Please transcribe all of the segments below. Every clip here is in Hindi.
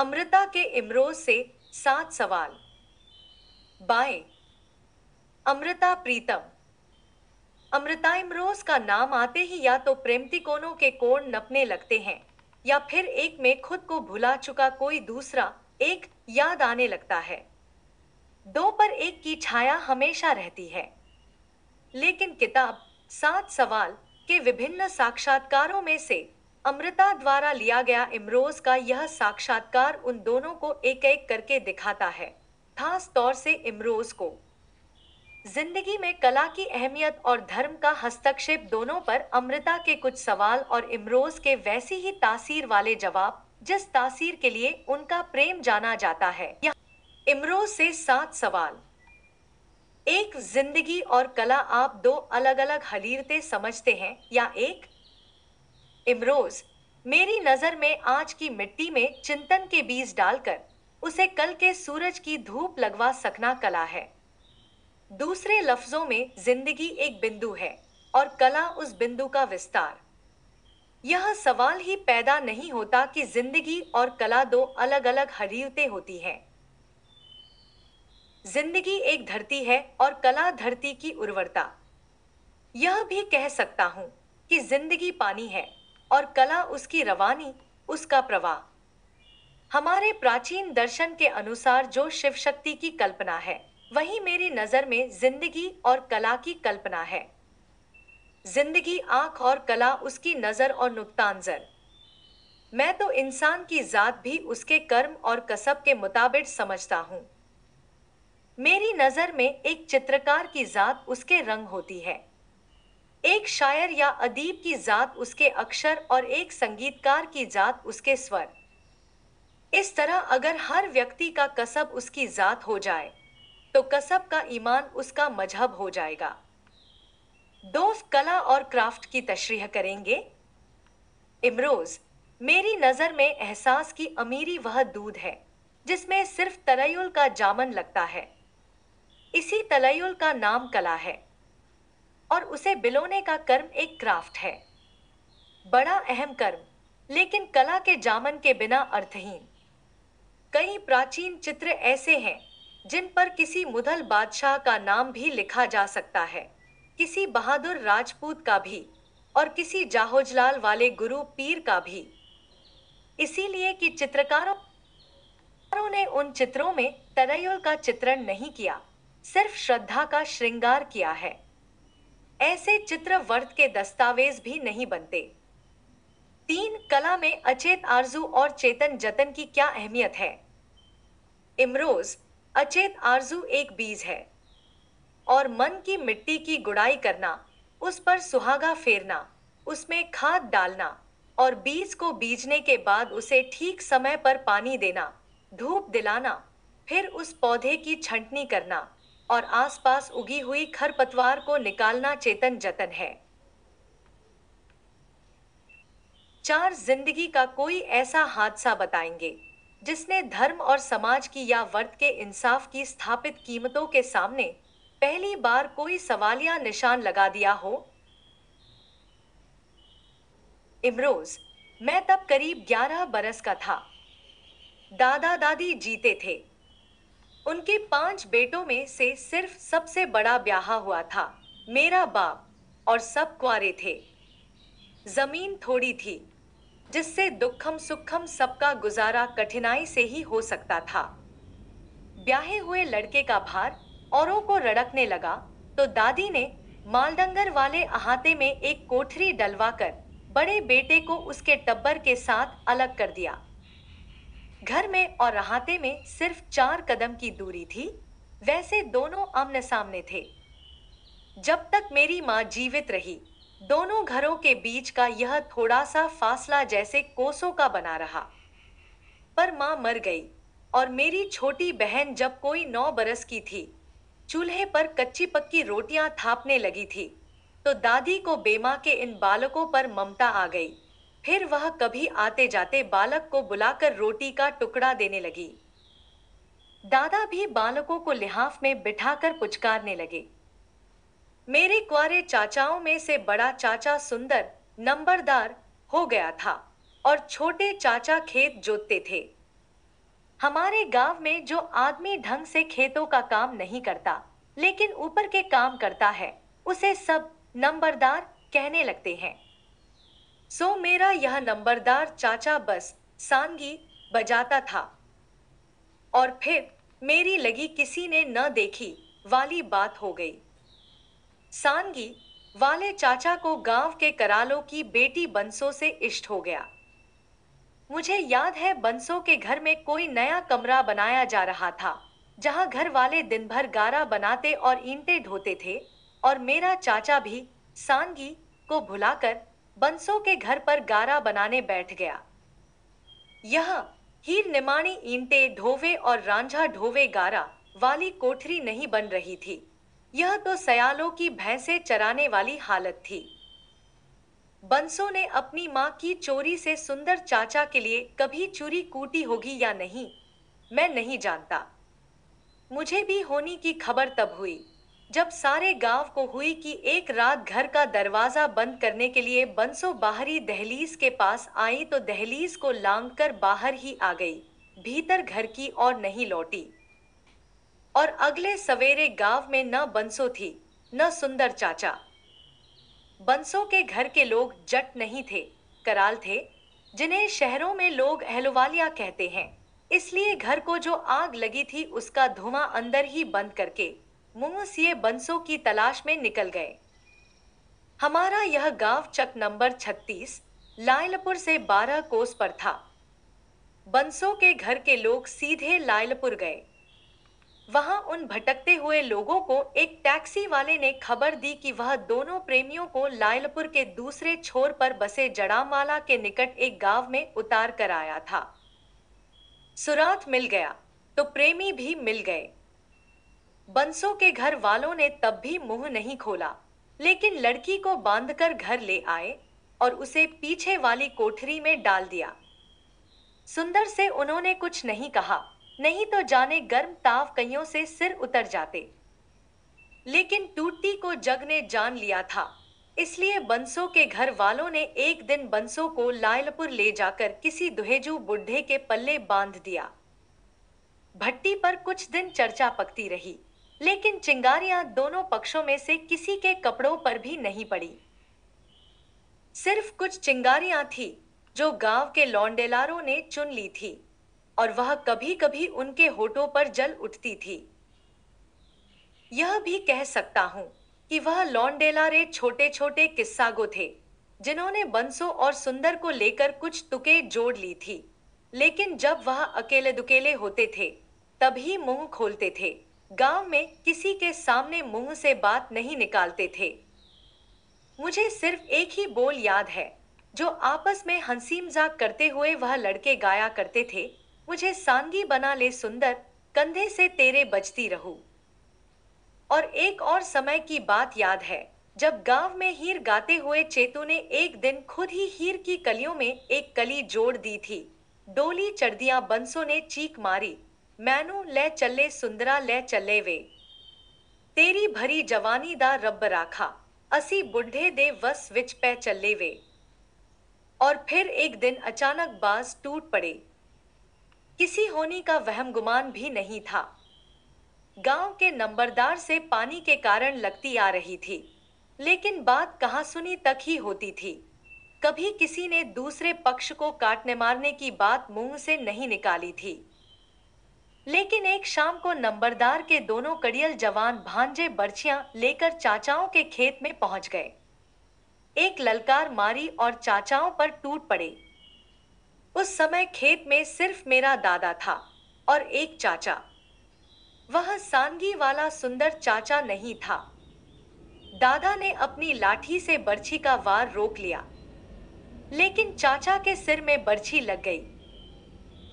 अमृता के इमरोज से सात सवाल बाय अमृता प्रीतम अमृता इमरोज का नाम आते ही या तो प्रेमती कोनों के कोण नपने लगते हैं या फिर एक में खुद को भुला चुका कोई दूसरा एक याद आने लगता है दो पर एक की छाया हमेशा रहती है लेकिन किताब सात सवाल के विभिन्न साक्षात्कारों में से अमृता द्वारा लिया गया इमरोज का यह साक्षात्कार उन दोनों को एक एक करके दिखाता है खास तौर से इमरोज को जिंदगी में कला की अहमियत और धर्म का हस्तक्षेप दोनों पर अमृता के कुछ सवाल और इमरोज के वैसी ही तासीर वाले जवाब जिस तासीर के लिए उनका प्रेम जाना जाता है इमरोज से सात सवाल एक जिंदगी और कला आप दो अलग अलग हलीरते समझते हैं या एक इमरोज मेरी नज़र में आज की मिट्टी में चिंतन के बीज डालकर उसे कल के सूरज की धूप लगवा सकना कला है दूसरे लफ्जों में जिंदगी एक बिंदु है और कला उस बिंदु का विस्तार यह सवाल ही पैदा नहीं होता कि जिंदगी और कला दो अलग अलग हरीते होती हैं जिंदगी एक धरती है और कला धरती की उर्वरता यह भी कह सकता हूं कि जिंदगी पानी है और कला उसकी रवानी उसका प्रवाह हमारे प्राचीन दर्शन के अनुसार जो शिव शक्ति की कल्पना है वही मेरी नज़र में जिंदगी और कला की कल्पना है जिंदगी आंख और कला उसकी नज़र और नुकतानजर मैं तो इंसान की जात भी उसके कर्म और कसब के मुताबिक समझता हूं मेरी नज़र में एक चित्रकार की जात उसके रंग होती है एक शायर या अदीब की ज़ात उसके अक्षर और एक संगीतकार की ज़ात उसके स्वर इस तरह अगर हर व्यक्ति का कसब उसकी ज़ात हो जाए तो कसब का ईमान उसका मजहब हो जाएगा दोस्त कला और क्राफ्ट की तशरीह करेंगे इमरोज़ मेरी नज़र में एहसास की अमीरी वह दूध है जिसमें सिर्फ तलयुल का जामन लगता है इसी तलयुल का नाम कला है और उसे बिलोने का कर्म एक क्राफ्ट है बड़ा अहम कर्म लेकिन कला के जामन के बिना अर्थहीन कई प्राचीन चित्र ऐसे हैं जिन पर किसी मुधल बादशाह का नाम भी लिखा जा सकता है किसी बहादुर राजपूत का भी और किसी जाहोजलाल वाले गुरु पीर का भी इसीलिए कि चित्रकारों ने उन चित्रों में तरयुल का चित्रण नहीं किया सिर्फ श्रद्धा का श्रृंगार किया है ऐसे चित्र वर्त के दस्तावेज भी नहीं बनते तीन कला में अचेत आरजू और चेतन जतन की क्या अहमियत है इमरोज अचेत आरजू एक बीज है और मन की मिट्टी की गुड़ाई करना उस पर सुहागा फेरना उसमें खाद डालना और बीज को बीजने के बाद उसे ठीक समय पर पानी देना धूप दिलाना फिर उस पौधे की छंटनी करना और आसपास उगी हुई खरपतवार को निकालना चेतन जतन है चार जिंदगी का कोई ऐसा हादसा बताएंगे जिसने धर्म और समाज की या वर्त के इंसाफ की स्थापित कीमतों के सामने पहली बार कोई सवालिया निशान लगा दिया हो इमरोज मैं तब करीब ग्यारह बरस का था दादा दादी जीते थे उनके पांच बेटों में से सिर्फ सबसे बड़ा ब्याह हुआ था मेरा बाप और सब कुआरे थे जमीन थोड़ी थी जिससे दुखम सुखम सबका गुजारा कठिनाई से ही हो सकता था ब्याहे हुए लड़के का भार औरों को रड़कने लगा तो दादी ने मालडंगर वाले अहाते में एक कोठरी डलवाकर बड़े बेटे को उसके टब्बर के साथ अलग कर दिया घर में और रहाते में सिर्फ चार कदम की दूरी थी वैसे दोनों आमने सामने थे जब तक मेरी माँ जीवित रही दोनों घरों के बीच का यह थोड़ा सा फासला जैसे कोसों का बना रहा पर माँ मर गई और मेरी छोटी बहन जब कोई नौ बरस की थी चूल्हे पर कच्ची पक्की रोटियां थापने लगी थी तो दादी को बेमा के इन बालकों पर ममता आ गई फिर वह कभी आते जाते बालक को बुलाकर रोटी का टुकड़ा देने लगी दादा भी बालकों को लिहाफ में बिठाकर पुचकारने लगे मेरे कुआरे चाचाओं में से बड़ा चाचा सुंदर नंबरदार हो गया था और छोटे चाचा खेत जोतते थे हमारे गांव में जो आदमी ढंग से खेतों का काम नहीं करता लेकिन ऊपर के काम करता है उसे सब नंबरदार कहने लगते हैं सो मेरा यह नंबरदार चाचा बस सांगी बजाता था और फिर मेरी लगी किसी ने न देखी वाली बात हो गई सांगी वाले चाचा को गांव के करालो की बेटी बंसो से इष्ट हो गया मुझे याद है बंसो के घर में कोई नया कमरा बनाया जा रहा था जहां घर वाले दिन भर गारा बनाते और ईंटे ढोते थे और मेरा चाचा भी सानगी को भुलाकर बंसो के घर पर गारा बनाने बैठ गया यह हीर निमाणी ईंटे ढोवे और रांझा ढोवे गारा वाली कोठरी नहीं बन रही थी यह तो सयालों की भैंसे चराने वाली हालत थी बंसो ने अपनी माँ की चोरी से सुंदर चाचा के लिए कभी चूरी कूटी होगी या नहीं मैं नहीं जानता मुझे भी होनी की खबर तब हुई जब सारे गांव को हुई कि एक रात घर का दरवाजा बंद करने के लिए बंसो बाहरी दहलीज के पास आई तो दहलीज को लांग कर बाहर ही आ गई भीतर घर की और नहीं लौटी और अगले सवेरे गांव में न बंसो थी न सुंदर चाचा बंसों के घर के लोग जट नहीं थे कराल थे जिन्हें शहरों में लोग अहलवालिया कहते हैं इसलिए घर को जो आग लगी थी उसका धुआं अंदर ही बंद करके मुंहसिए बंसों की तलाश में निकल गए हमारा यह गांव चक नंबर 36, लायलपुर से 12 कोस पर था बंसों के घर के लोग सीधे लायलपुर गए वहां उन भटकते हुए लोगों को एक टैक्सी वाले ने खबर दी कि वह दोनों प्रेमियों को लायलपुर के दूसरे छोर पर बसे जड़ामाला के निकट एक गांव में उतार कर आया था सुरात मिल गया तो प्रेमी भी मिल गए बंसो के घर वालों ने तब भी मुंह नहीं खोला लेकिन लड़की को बांधकर घर ले आए और उसे पीछे वाली कोठरी में डाल दिया सुंदर से उन्होंने कुछ नहीं कहा नहीं तो जाने गर्म ताव कईयों से सिर उतर जाते लेकिन टूटी को जग ने जान लिया था इसलिए बंसो के घर वालों ने एक दिन बंसो को लायलपुर ले जाकर किसी दुहेजू बुढ़े के पल्ले बांध दिया भट्टी पर कुछ दिन चर्चा पकती रही लेकिन चिंगारियां दोनों पक्षों में से किसी के कपड़ों पर भी नहीं पड़ी सिर्फ कुछ चिंगारियां थी जो गांव के लौंडेलारों ने चुन ली थी और वह कभी कभी उनके होठों पर जल उठती थी यह भी कह सकता हूं कि वह लौंडेलारे छोटे छोटे किस्सागो थे जिन्होंने बंसो और सुंदर को लेकर कुछ तुके जोड़ ली थी लेकिन जब वह अकेले दुकेले होते थे तभी मुंह खोलते थे गांव में किसी के सामने मुंह से बात नहीं निकालते थे मुझे सिर्फ एक ही बोल याद है जो आपस में हंसी मजाक करते हुए वह लड़के गाया करते थे मुझे सांगी बना ले सुंदर कंधे से तेरे बजती रहू और एक और समय की बात याद है जब गांव में हीर गाते हुए चेतु ने एक दिन खुद ही हीर की कलियों में एक कली जोड़ दी थी डोली चढ़दिया बंसों ने चीख मारी मैनू ले चले सुंदरा ले चले वे ਤੇਰੀ ਭਰੀ ਜਵਾਨੀ ਦਾ ਰੱਬ ਰਾਖਾ ਅਸੀਂ ਬੁੱਢੇ ਦੇ ਵਸ ਵਿੱਚ ਪੈ ਚੱਲੇ ਵੇ और फिर एक दिन अचानक बाज टूट पड़े किसी होने का वहम गुमान भी नहीं था गांव के नंबरदार से पानी के कारण लगती आ रही थी लेकिन बात कहाँ सुनी तक ही होती थी कभी किसी ने दूसरे पक्ष को काटने मारने की बात मुंह से नहीं निकाली थी लेकिन एक शाम को नंबरदार के दोनों कड़ियल जवान भांजे बर्छिया लेकर चाचाओं के खेत में पहुंच गए एक ललकार मारी और चाचाओं पर टूट पड़े उस समय खेत में सिर्फ मेरा दादा था और एक चाचा वह सानगी वाला सुंदर चाचा नहीं था दादा ने अपनी लाठी से बर्छी का वार रोक लिया लेकिन चाचा के सिर में बर्छी लग गई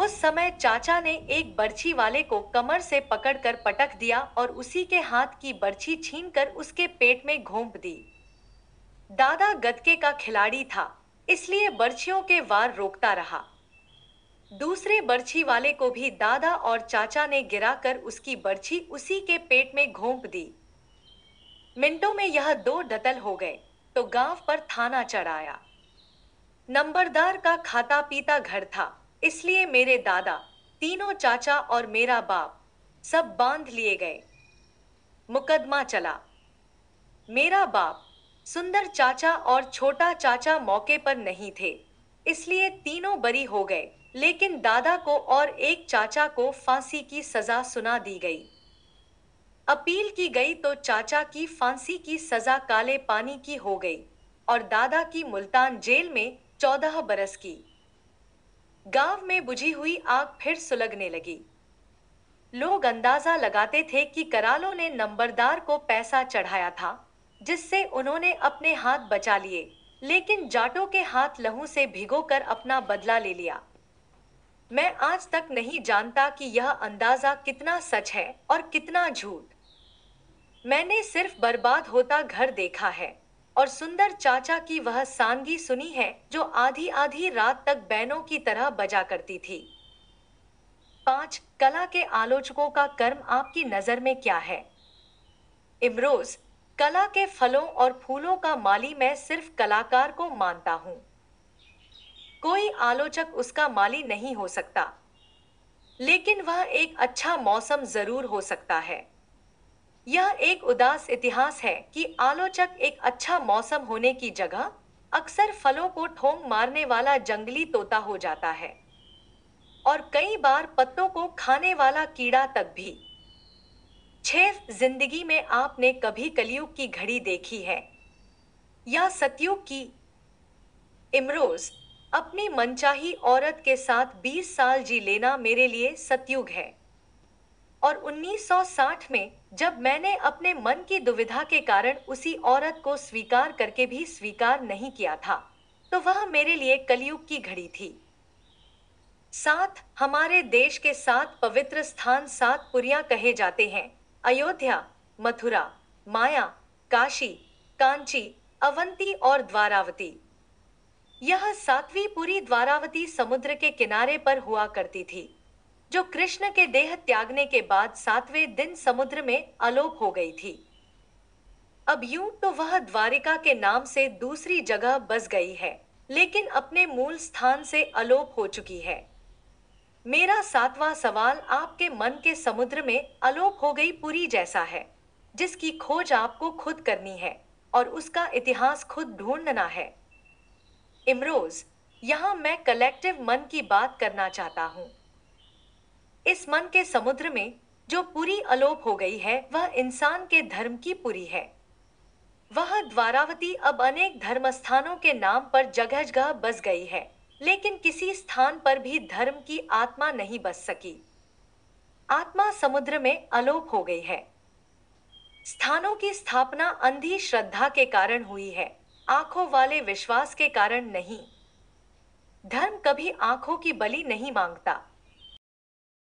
उस समय चाचा ने एक बर्छी वाले को कमर से पकड़कर पटक दिया और उसी के हाथ की बर्छी छीनकर उसके पेट में घोंप दी दादा गदके का खिलाड़ी था इसलिए बर्छियों के वार रोकता रहा दूसरे बर्छी वाले को भी दादा और चाचा ने गिराकर उसकी बर्छी उसी के पेट में घोंप दी मिनटों में यह दो डतल हो गए तो गांव पर थाना चढ़ाया नंबरदार का खाता पीता घर था इसलिए मेरे दादा तीनों चाचा और मेरा बाप सब बांध लिए गए मुकदमा चला मेरा बाप सुंदर चाचा और छोटा चाचा मौके पर नहीं थे इसलिए तीनों बरी हो गए लेकिन दादा को और एक चाचा को फांसी की सजा सुना दी गई अपील की गई तो चाचा की फांसी की सजा काले पानी की हो गई और दादा की मुल्तान जेल में चौदह बरस की गांव में बुझी हुई आग फिर सुलगने लगी लोग अंदाजा लगाते थे कि करालो ने नंबरदार को पैसा चढ़ाया था जिससे उन्होंने अपने हाथ बचा लिए लेकिन जाटों के हाथ लहू से भिगोकर अपना बदला ले लिया मैं आज तक नहीं जानता कि यह अंदाजा कितना सच है और कितना झूठ मैंने सिर्फ बर्बाद होता घर देखा है और सुंदर चाचा की वह सानगी सुनी है जो आधी आधी रात तक बैनों की तरह बजा करती थी पांच कला के आलोचकों का कर्म आपकी नज़र में क्या है इमरोज कला के फलों और फूलों का माली मैं सिर्फ कलाकार को मानता हूं कोई आलोचक उसका माली नहीं हो सकता लेकिन वह एक अच्छा मौसम जरूर हो सकता है यह एक उदास इतिहास है कि आलोचक एक अच्छा मौसम होने की जगह अक्सर फलों को ठोंग मारने वाला जंगली तोता हो जाता है और कई बार पत्तों को खाने वाला कीड़ा तक भी छह जिंदगी में आपने कभी कलयुग की घड़ी देखी है या सतयुग की इमरोज अपनी मनचाही औरत के साथ 20 साल जी लेना मेरे लिए सतयुग है और 1960 में जब मैंने अपने मन की दुविधा के कारण उसी औरत को स्वीकार करके भी स्वीकार नहीं किया था तो वह मेरे लिए कलयुग की घड़ी थी साथ हमारे देश के सात पवित्र स्थान सात पुरिया कहे जाते हैं अयोध्या मथुरा माया काशी कांची अवंती और द्वारावती यह सातवीं पुरी द्वारावती समुद्र के किनारे पर हुआ करती थी जो कृष्ण के देह त्यागने के बाद सातवें दिन समुद्र में अलोप हो गई थी अब यूं तो वह द्वारिका के नाम से दूसरी जगह बस गई है लेकिन अपने मूल स्थान से अलोप हो चुकी है मेरा सातवां सवाल आपके मन के समुद्र में अलोप हो गई पूरी जैसा है जिसकी खोज आपको खुद करनी है और उसका इतिहास खुद ढूंढना है इमरोज यहां मैं कलेक्टिव मन की बात करना चाहता हूँ इस मन के समुद्र में जो पूरी अलोप हो गई है वह इंसान के धर्म की पूरी है वह द्वारावती अब अनेक स्थानों के नाम पर जगह जगह बस गई है लेकिन किसी स्थान पर भी धर्म की आत्मा नहीं बस सकी आत्मा समुद्र में अलोप हो गई है स्थानों की स्थापना अंधी श्रद्धा के कारण हुई है आंखों वाले विश्वास के कारण नहीं धर्म कभी आंखों की बलि नहीं मांगता